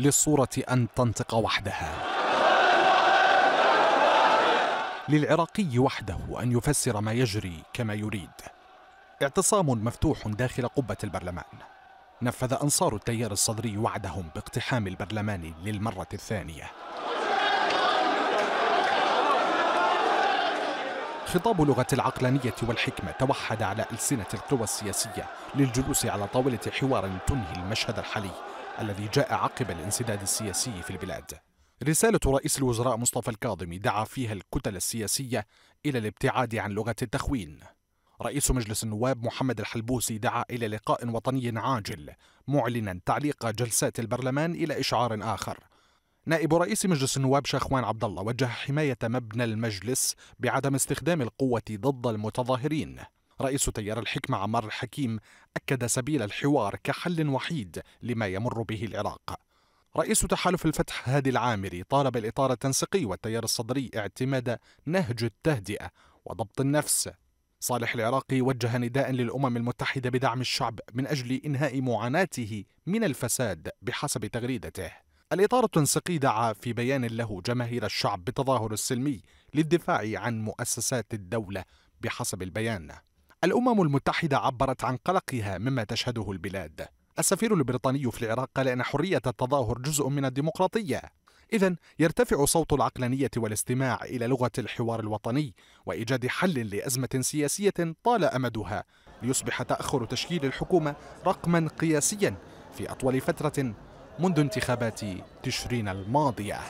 للصورة أن تنطق وحدها للعراقي وحده أن يفسر ما يجري كما يريد اعتصام مفتوح داخل قبة البرلمان نفذ أنصار التيار الصدري وعدهم باقتحام البرلمان للمرة الثانية خطاب لغة العقلانية والحكمة توحد على ألسنة القوى السياسية للجلوس على طاولة حوار تنهي المشهد الحالي الذي جاء عقب الانسداد السياسي في البلاد رسالة رئيس الوزراء مصطفى الكاظمي دعا فيها الكتل السياسية إلى الابتعاد عن لغة التخوين رئيس مجلس النواب محمد الحلبوسي دعا إلى لقاء وطني عاجل معلنا تعليق جلسات البرلمان إلى إشعار آخر نائب رئيس مجلس النواب شخوان عبد الله وجه حماية مبنى المجلس بعدم استخدام القوة ضد المتظاهرين رئيس تيار الحكمة عمار الحكيم أكد سبيل الحوار كحل وحيد لما يمر به العراق رئيس تحالف الفتح هادي العامري طالب الإطار التنسيقي والتيار الصدري اعتماد نهج التهدئة وضبط النفس صالح العراقي وجه نداء للأمم المتحدة بدعم الشعب من أجل إنهاء معاناته من الفساد بحسب تغريدته الإطار التنسيقي دعا في بيان له جماهير الشعب بتظاهر السلمي للدفاع عن مؤسسات الدولة بحسب البيان الأمم المتحدة عبرت عن قلقها مما تشهده البلاد السفير البريطاني في العراق قال أن حرية التظاهر جزء من الديمقراطية إذا يرتفع صوت العقلانية والاستماع إلى لغة الحوار الوطني وإيجاد حل لأزمة سياسية طال أمدها ليصبح تأخر تشكيل الحكومة رقما قياسيا في أطول فترة منذ انتخابات تشرين الماضية